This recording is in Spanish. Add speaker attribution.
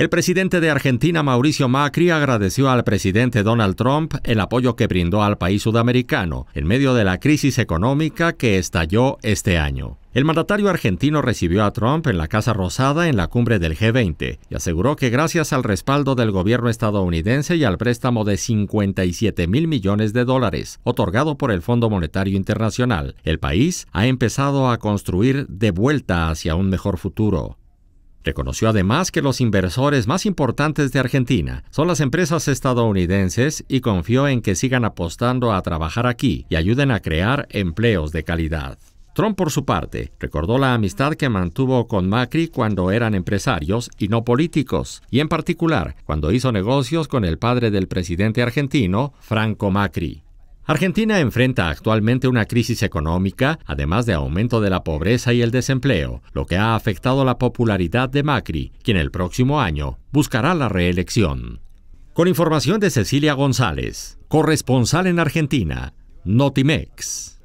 Speaker 1: El presidente de Argentina, Mauricio Macri, agradeció al presidente Donald Trump el apoyo que brindó al país sudamericano en medio de la crisis económica que estalló este año. El mandatario argentino recibió a Trump en la Casa Rosada en la cumbre del G20 y aseguró que gracias al respaldo del gobierno estadounidense y al préstamo de 57 mil millones de dólares otorgado por el Fondo Monetario Internacional, el país ha empezado a construir de vuelta hacia un mejor futuro. Reconoció además que los inversores más importantes de Argentina son las empresas estadounidenses y confió en que sigan apostando a trabajar aquí y ayuden a crear empleos de calidad. Trump, por su parte, recordó la amistad que mantuvo con Macri cuando eran empresarios y no políticos, y en particular cuando hizo negocios con el padre del presidente argentino, Franco Macri. Argentina enfrenta actualmente una crisis económica, además de aumento de la pobreza y el desempleo, lo que ha afectado la popularidad de Macri, quien el próximo año buscará la reelección. Con información de Cecilia González, corresponsal en Argentina, Notimex.